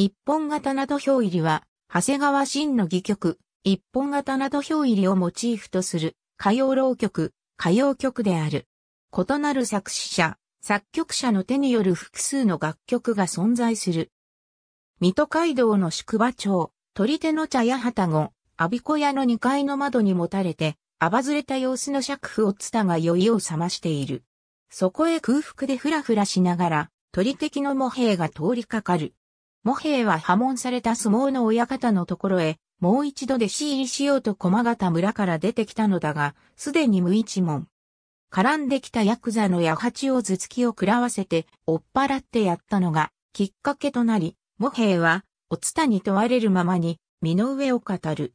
一本型な土俵入りは、長谷川真の戯曲、一本型な土俵入りをモチーフとする、歌謡浪曲、歌謡曲である。異なる作詞者、作曲者の手による複数の楽曲が存在する。水戸街道の宿場町、鳥手の茶屋旗後、阿鼻子屋の2階の窓に持たれて、あばずれた様子の尺婦をつたが酔いを覚ましている。そこへ空腹でふらふらしながら、鳥敵の模兵が通りかかる。モヘイは破門された相撲の親方のところへ、もう一度弟子入りしようと駒形村から出てきたのだが、すでに無一文。絡んできたヤクザの八八を頭突きを食らわせて、追っ払ってやったのが、きっかけとなり、モヘイは、おつたに問われるままに、身の上を語る。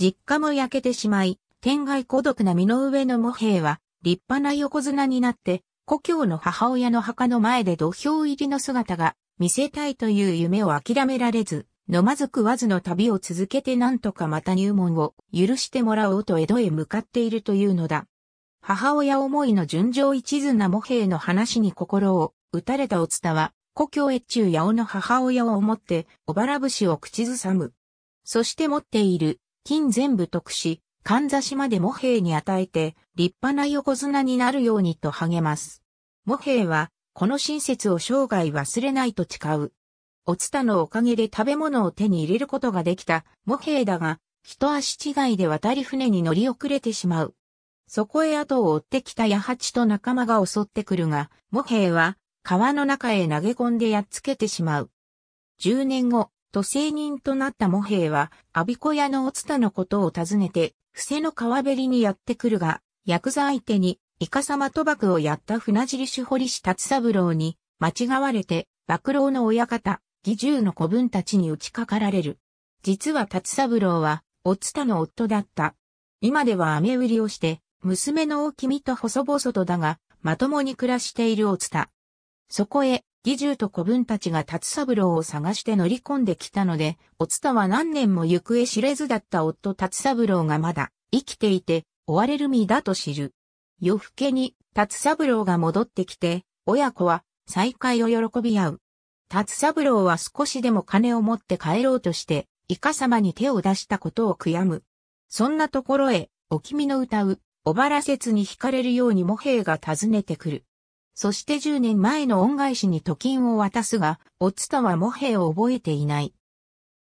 実家も焼けてしまい、天外孤独な身の上のモヘイは、立派な横綱になって、故郷の母親の墓の前で土俵入りの姿が見せたいという夢を諦められず、飲まず食わずの旅を続けてなんとかまた入門を許してもらおうと江戸へ向かっているというのだ。母親思いの純情一途な母兵の話に心を打たれたお伝は、故郷越中八尾の母親を思って、小原節を口ずさむ。そして持っている、金全部得し、かんざしまで母兵に与えて、立派な横綱になるようにと励ます。母兵は、この親切を生涯忘れないと誓う。おつたのおかげで食べ物を手に入れることができた、モ兵だが、一足違いで渡り船に乗り遅れてしまう。そこへ後を追ってきた八八と仲間が襲ってくるが、モ兵は、川の中へ投げ込んでやっつけてしまう。10年後、都政人となったモ兵は、アビ子屋のおつたのことを尋ねて、伏せの川べりにやってくるが、薬剤手に、イカサマ賭博をやった船尻主堀氏達三郎に、間違われて、幕老の親方、義重の子分たちに打ちかかられる。実は達三郎は、おつたの夫だった。今では雨売りをして、娘の大君と細々とだが、まともに暮らしているおつた。そこへ、義重と子分たちが達三郎を探して乗り込んできたので、おつたは何年も行方知れずだった夫達三郎がまだ、生きていて、追われる身だと知る。夜更けに、達三郎が戻ってきて、親子は再会を喜び合う。達三郎は少しでも金を持って帰ろうとして、イカ様に手を出したことを悔やむ。そんなところへ、お君の歌う、小原説に惹かれるようにモ兵が訪ねてくる。そして10年前の恩返しに貯金を渡すが、おつたはモ兵を覚えていない。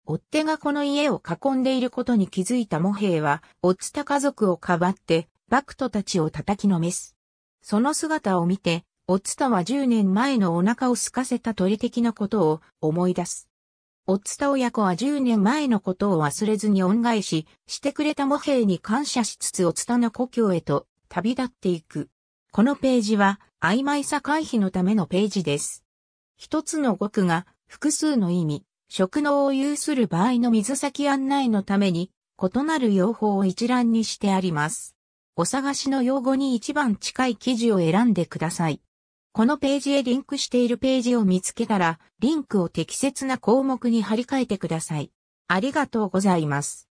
追っ手がこの家を囲んでいることに気づいたモ兵は、おつた家族をかばって、クトたちを叩きのめす。その姿を見て、おつたは10年前のお腹を空かせた鳥的なことを思い出す。おつた親子は10年前のことを忘れずに恩返ししてくれた母兵に感謝しつつおつたの故郷へと旅立っていく。このページは曖昧さ回避のためのページです。一つの語句が複数の意味、職能を有する場合の水先案内のために異なる用法を一覧にしてあります。お探しの用語に一番近い記事を選んでください。このページへリンクしているページを見つけたら、リンクを適切な項目に貼り替えてください。ありがとうございます。